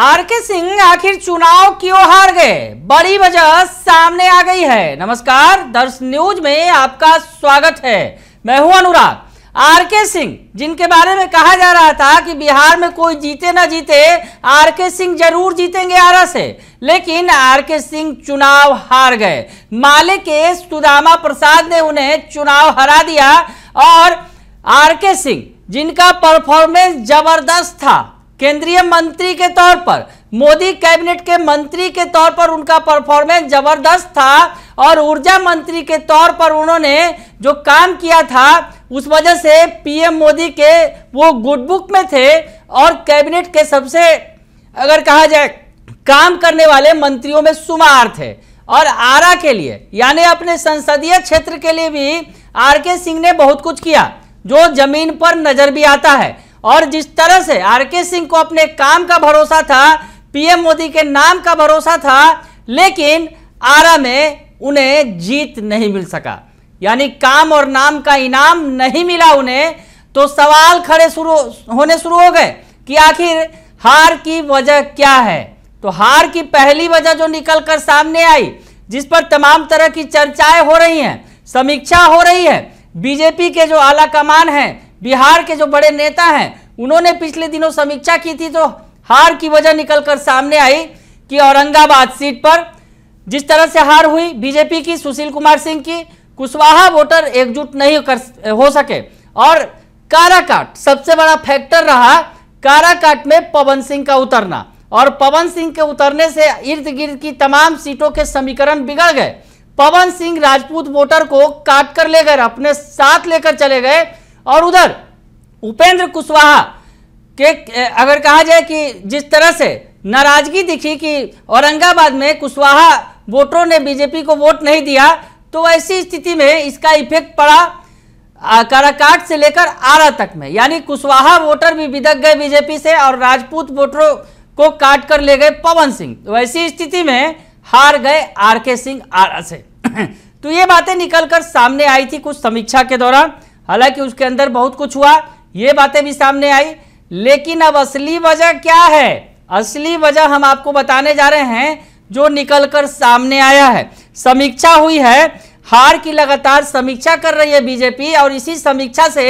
are के सिंह आखिर चुनाव क्यों हार गए बड़ी वजह सामने आ गई है नमस्कार दर्श न्यूज में आपका स्वागत है मैं हूं अनुराग आर के सिंह जिनके बारे में कहा जा रहा था कि बिहार में कोई जीते ना जीते आर के सिंह जरूर जीतेंगे आरा से लेकिन आर के सिंह चुनाव हार गए माले के सुदामा प्रसाद ने उन्हें चुनाव हरा दिया और आर के सिंह जिनका परफॉर्मेंस जबरदस्त था केंद्रीय मंत्री के तौर पर मोदी कैबिनेट के मंत्री के तौर पर उनका परफॉर्मेंस जबरदस्त था और ऊर्जा मंत्री के तौर पर उन्होंने जो काम किया था उस वजह से पीएम मोदी के वो गुड बुक में थे और कैबिनेट के सबसे अगर कहा जाए काम करने वाले मंत्रियों में शुमार थे और आरा के लिए यानी अपने संसदीय क्षेत्र के लिए भी आर के सिंह ने बहुत कुछ किया जो जमीन पर नजर भी आता है और जिस तरह से आर के सिंह को अपने काम का भरोसा था पीएम मोदी के नाम का भरोसा था लेकिन आरा में उन्हें जीत नहीं मिल सका यानी काम और नाम का इनाम नहीं मिला उन्हें तो सवाल खड़े शुरू होने शुरू हो गए कि आखिर हार की वजह क्या है तो हार की पहली वजह जो निकल कर सामने आई जिस पर तमाम तरह की चर्चाएं हो रही हैं समीक्षा हो रही है बीजेपी के जो आला कमान हैं बिहार के जो बड़े नेता हैं उन्होंने पिछले दिनों समीक्षा की थी तो हार की वजह निकलकर सामने आई कि औरंगाबाद सीट पर जिस तरह से हार हुई बीजेपी की सुशील कुमार सिंह की कुशवाहा वोटर एकजुट नहीं कर हो सके और काराकाट सबसे बड़ा फैक्टर रहा काराकाट में पवन सिंह का उतरना और पवन सिंह के उतरने से इर्द गिर्द की तमाम सीटों के समीकरण बिगड़ गए पवन सिंह राजपूत वोटर को काट कर ले गए अपने साथ लेकर चले गए और उधर उपेंद्र कुशवाहा के अगर कहा जाए कि जिस तरह से नाराजगी दिखी कि औरंगाबाद में कुशवाहा वोटरों ने बीजेपी को वोट नहीं दिया तो ऐसी स्थिति में इसका इफेक्ट पड़ा काराकाट से लेकर आरा तक में यानी कुशवाहा वोटर भी बिदक गए बीजेपी से और राजपूत वोटरों को काट कर ले गए पवन सिंह तो ऐसी स्थिति में हार गए आर के सिंह आरा से तो ये बातें निकलकर सामने आई थी कुछ समीक्षा के दौरान हालांकि उसके अंदर बहुत कुछ हुआ ये बातें भी सामने आई लेकिन अब असली वजह क्या है असली वजह हम आपको बताने जा रहे हैं जो निकलकर सामने आया है समीक्षा हुई है हार की लगातार समीक्षा कर रही है बीजेपी और इसी समीक्षा से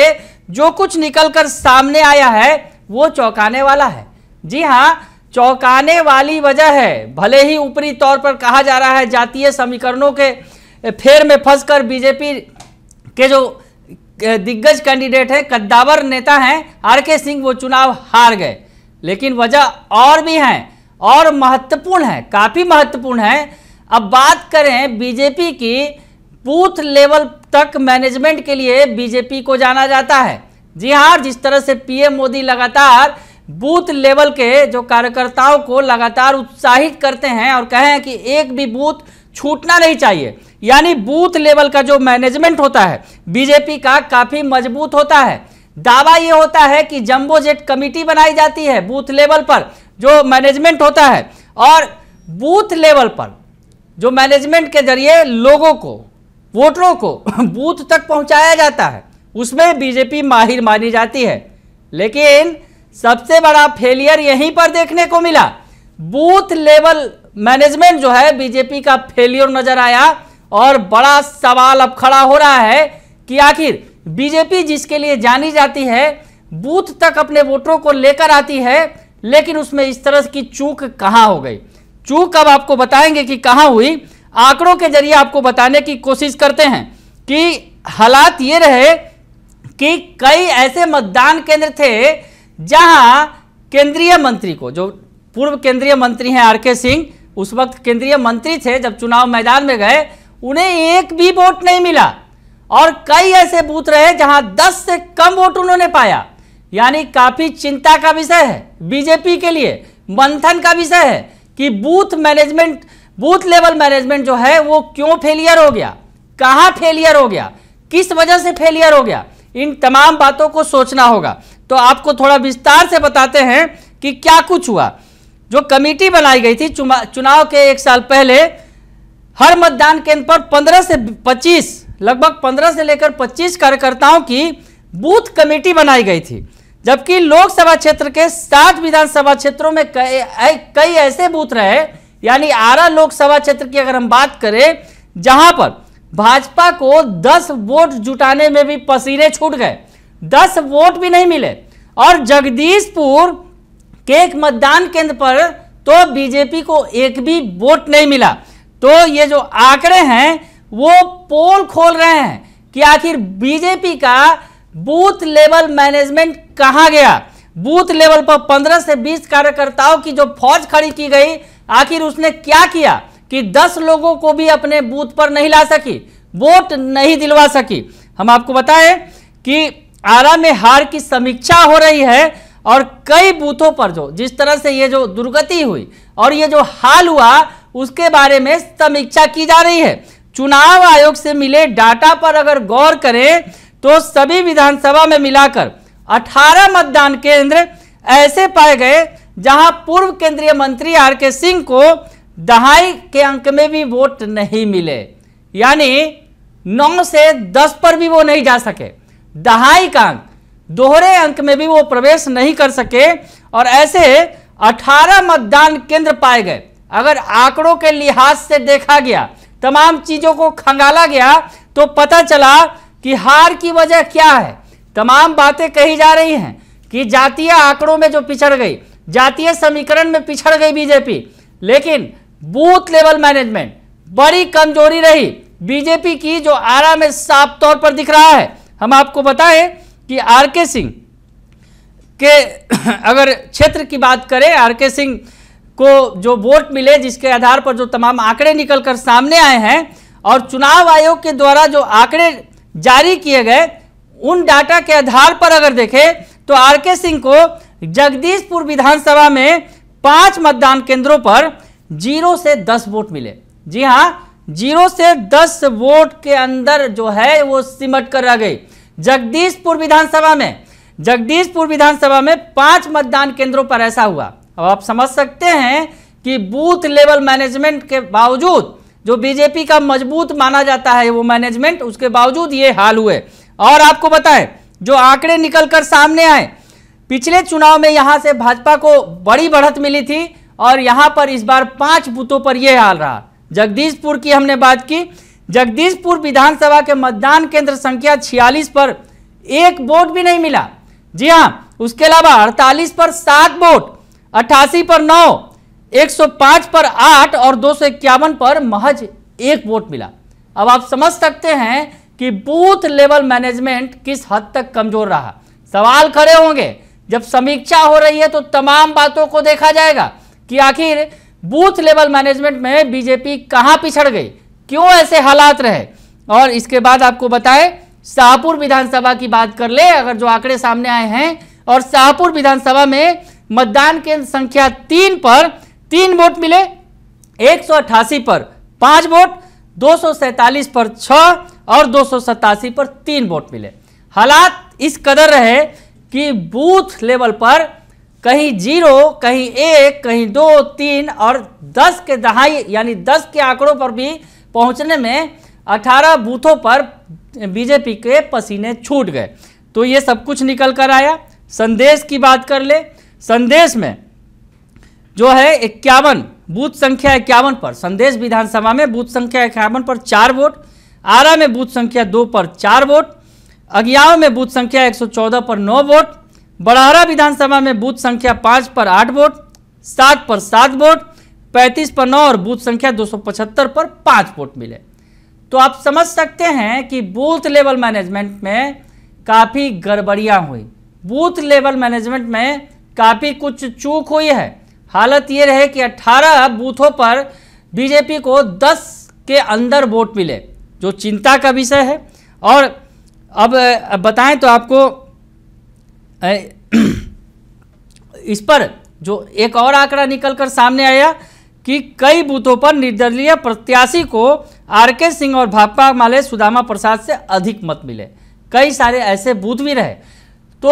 जो कुछ निकलकर सामने आया है वो चौंकाने वाला है जी हाँ चौंकाने वाली वजह है भले ही ऊपरी तौर पर कहा जा रहा है जातीय समीकरणों के फेर में फंसकर बीजेपी के जो दिग्गज कैंडिडेट है कद्दावर नेता हैं आर के सिंह वो चुनाव हार गए लेकिन वजह और भी हैं और महत्वपूर्ण है काफ़ी महत्वपूर्ण है अब बात करें बीजेपी की बूथ लेवल तक मैनेजमेंट के लिए बीजेपी को जाना जाता है जी हाँ जिस तरह से पीएम मोदी लगातार बूथ लेवल के जो कार्यकर्ताओं को लगातार उत्साहित करते हैं और कहें कि एक भी बूथ छूटना नहीं चाहिए यानी बूथ लेवल का जो मैनेजमेंट होता है बीजेपी का काफी मजबूत होता है दावा यह होता है कि जम्बो जेट कमेटी बनाई जाती है बूथ लेवल पर जो मैनेजमेंट होता है और बूथ लेवल पर जो मैनेजमेंट के जरिए लोगों को वोटरों को बूथ तक पहुंचाया जाता है उसमें बीजेपी माहिर मानी जाती है लेकिन सबसे बड़ा फेलियर यहीं पर देखने को मिला बूथ लेवल मैनेजमेंट जो है बीजेपी का फेलियर नजर आया और बड़ा सवाल अब खड़ा हो रहा है कि आखिर बीजेपी जिसके लिए जानी जाती है बूथ तक अपने वोटरों को लेकर आती है लेकिन उसमें इस तरह की चूक कहाँ हो गई चूक अब आपको बताएंगे कि कहाँ हुई आंकड़ों के जरिए आपको बताने की कोशिश करते हैं कि हालात ये रहे कि कई ऐसे मतदान केंद्र थे जहां केंद्रीय मंत्री को जो पूर्व केंद्रीय मंत्री हैं आर के सिंह उस वक्त केंद्रीय मंत्री थे जब चुनाव मैदान में गए उन्हें एक भी वोट नहीं मिला और कई ऐसे बूथ रहे जहां 10 से कम वोट उन्होंने पाया यानी काफ़ी चिंता का विषय है बीजेपी के लिए मंथन का विषय है कि booth management booth level management जो है वो क्यों फेलियर हो गया कहाँ फेलियर हो गया किस वजह से फेलियर हो गया इन तमाम बातों को सोचना होगा तो आपको थोड़ा विस्तार से बताते हैं कि क्या कुछ हुआ जो कमेटी बनाई गई थी चुनाव के एक साल पहले हर मतदान केंद्र पर 15 से 25 लगभग 15 से लेकर 25 कार्यकर्ताओं की बूथ कमेटी बनाई गई थी जबकि लोकसभा क्षेत्र के सात विधानसभा क्षेत्रों में कई कई ऐसे बूथ रहे यानी आरा लोकसभा क्षेत्र की अगर हम बात करें जहां पर भाजपा को 10 वोट जुटाने में भी पसीने छूट गए 10 वोट भी नहीं मिले और जगदीशपुर के एक मतदान केंद्र पर तो बीजेपी को एक भी वोट नहीं मिला तो ये जो आंकड़े हैं वो पोल खोल रहे हैं कि आखिर बीजेपी का बूथ लेवल मैनेजमेंट कहा गया बूथ लेवल पर 15 से 20 कार्यकर्ताओं की जो फौज खड़ी की गई आखिर उसने क्या किया कि 10 लोगों को भी अपने बूथ पर नहीं ला सकी वोट नहीं दिलवा सकी हम आपको बताएं कि आरा में हार की समीक्षा हो रही है और कई बूथों पर जो जिस तरह से ये जो दुर्गति हुई और ये जो हाल हुआ उसके बारे में समीक्षा की जा रही है चुनाव आयोग से मिले डाटा पर अगर गौर करें तो सभी विधानसभा में मिलाकर 18 मतदान केंद्र ऐसे पाए गए जहां पूर्व केंद्रीय मंत्री आर के सिंह को दहाई के अंक में भी वोट नहीं मिले यानी 9 से 10 पर भी वो नहीं जा सके दहाई का अंक दोहरे अंक में भी वो प्रवेश नहीं कर सके और ऐसे 18 मतदान केंद्र पाए गए अगर आंकड़ों के लिहाज से देखा गया तमाम चीजों को खंगाला गया तो पता चला कि हार की वजह क्या है तमाम बातें कही जा रही हैं कि जातीय आंकड़ों में जो पिछड़ गई जातीय समीकरण में पिछड़ गई बीजेपी लेकिन बूथ लेवल मैनेजमेंट बड़ी कमजोरी रही बीजेपी की जो आरा में साफ तौर पर दिख रहा है हम आपको बताएं कि आर के सिंह के अगर क्षेत्र की बात करें आर के सिंह को जो वोट मिले जिसके आधार पर जो तमाम आंकड़े निकल कर सामने आए हैं और चुनाव आयोग के द्वारा जो आंकड़े जारी किए गए उन डाटा के आधार पर अगर देखें तो आर के सिंह को जगदीशपुर विधानसभा में पांच मतदान केंद्रों पर जीरो से दस वोट मिले जी हाँ जीरो से दस वोट के अंदर जो है वो सिमट कर रह गई जगदीशपुर विधानसभा में जगदीशपुर विधानसभा में पांच मतदान केंद्रों पर ऐसा हुआ अब आप समझ सकते हैं कि बूथ लेवल मैनेजमेंट के बावजूद जो बीजेपी का मजबूत माना जाता है वो मैनेजमेंट उसके बावजूद ये हाल हुए और आपको बताएं जो आंकड़े निकलकर सामने आए पिछले चुनाव में यहां से भाजपा को बड़ी बढ़त मिली थी और यहां पर इस बार पांच बूथों पर यह हाल रहा जगदीशपुर की हमने बात की जगदीशपुर विधानसभा के मतदान केंद्र संख्या 46 पर एक वोट भी नहीं मिला जी हाँ उसके अलावा 48 पर सात वोट अट्ठासी पर नौ 105 पर आठ और दो पर महज एक वोट मिला अब आप समझ सकते हैं कि बूथ लेवल मैनेजमेंट किस हद तक कमजोर रहा सवाल खड़े होंगे जब समीक्षा हो रही है तो तमाम बातों को देखा जाएगा कि आखिर बूथ लेवल मैनेजमेंट में बीजेपी कहां पिछड़ गई क्यों ऐसे हालात रहे और इसके बाद आपको बताएं शाहपुर विधानसभा की बात कर ले अगर जो आंकड़े सामने आए हैं और शाहपुर विधानसभा में मतदान केंद्र संख्या तीन पर तीन वोट मिले एक पर पांच वोट दो पर छह और दो पर तीन वोट मिले हालात इस कदर रहे कि बूथ लेवल पर कहीं जीरो कहीं एक कहीं दो तीन और दस के दहाई यानी दस के आंकड़ों पर भी पहुंचने में अठारह बूथों पर बीजेपी के पसीने छूट गए तो ये सब कुछ निकल कर आया संदेश की बात कर ले संदेश में जो है इक्यावन बूथ संख्या इक्यावन पर संदेश विधानसभा में बूथ संख्या इक्यावन पर चार वोट आरा में बूथ संख्या दो पर चार वोट अगियाव में बूथ संख्या 114 पर नौ वोट बड़ारा विधानसभा में बूथ संख्या पाँच पर आठ वोट सात पर सात वोट पैंतीस पर नौ और बूथ संख्या 275 पर पाँच वोट मिले तो आप समझ सकते हैं कि बूथ लेवल मैनेजमेंट में काफ़ी गड़बड़ियाँ हुई बूथ लेवल मैनेजमेंट में काफ़ी कुछ चूक हुई है हालत ये रहे कि 18 बूथों पर बीजेपी को 10 के अंदर वोट मिले जो चिंता का विषय है और अब बताएं तो आपको इस पर जो एक और आंकड़ा निकलकर सामने आया कि कई बूथों पर निर्दलीय प्रत्याशी को आर के सिंह और भापा माले सुदामा प्रसाद से अधिक मत मिले कई सारे ऐसे बूथ भी रहे तो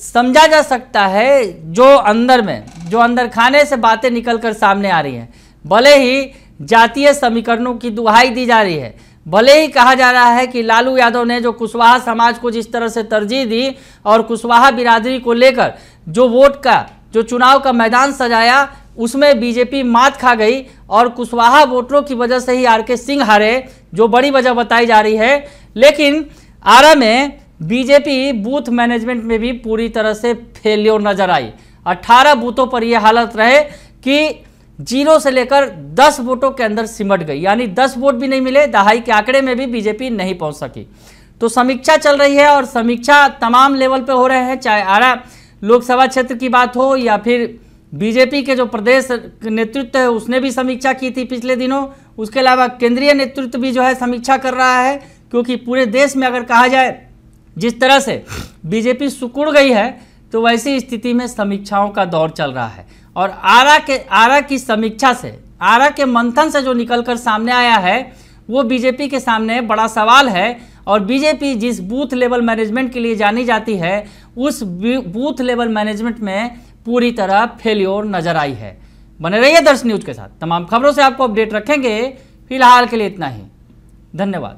समझा जा सकता है जो अंदर में जो अंदर खाने से बातें निकल कर सामने आ रही हैं भले ही जातीय समीकरणों की दुहाई दी जा रही है भले ही कहा जा रहा है कि लालू यादव ने जो कुशवाहा समाज को जिस तरह से तरजीह दी और कुशवाहा बिरादरी को लेकर जो वोट का जो चुनाव का मैदान सजाया उसमें बीजेपी मात खा गई और कुशवाहा वोटरों की वजह से ही आर के सिंह हारे जो बड़ी वजह बताई जा रही है लेकिन आरा में बीजेपी बूथ मैनेजमेंट में भी पूरी तरह से फेल्योर नजर आई 18 बूथों पर यह हालत रहे कि जीरो से लेकर 10 वोटों के अंदर सिमट गई यानी 10 वोट भी नहीं मिले दहाई के आंकड़े में भी बीजेपी नहीं पहुंच सकी तो समीक्षा चल रही है और समीक्षा तमाम लेवल पर हो रहे हैं चाहे आरा लोकसभा क्षेत्र की बात हो या फिर बीजेपी के जो प्रदेश नेतृत्व है उसने भी समीक्षा की थी पिछले दिनों उसके अलावा केंद्रीय नेतृत्व भी जो है समीक्षा कर रहा है क्योंकि पूरे देश में अगर कहा जाए जिस तरह से बीजेपी सुकुड़ गई है तो वैसी स्थिति में समीक्षाओं का दौर चल रहा है और आरा के आरा की समीक्षा से आरा के मंथन से जो निकलकर सामने आया है वो बीजेपी के सामने बड़ा सवाल है और बीजेपी जिस बूथ लेवल मैनेजमेंट के लिए जानी जाती है उस बूथ लेवल मैनेजमेंट में पूरी तरह फेल्योर नजर आई है बने रहिए दर्श न्यूज के साथ तमाम खबरों से आपको अपडेट रखेंगे फिलहाल के लिए इतना ही धन्यवाद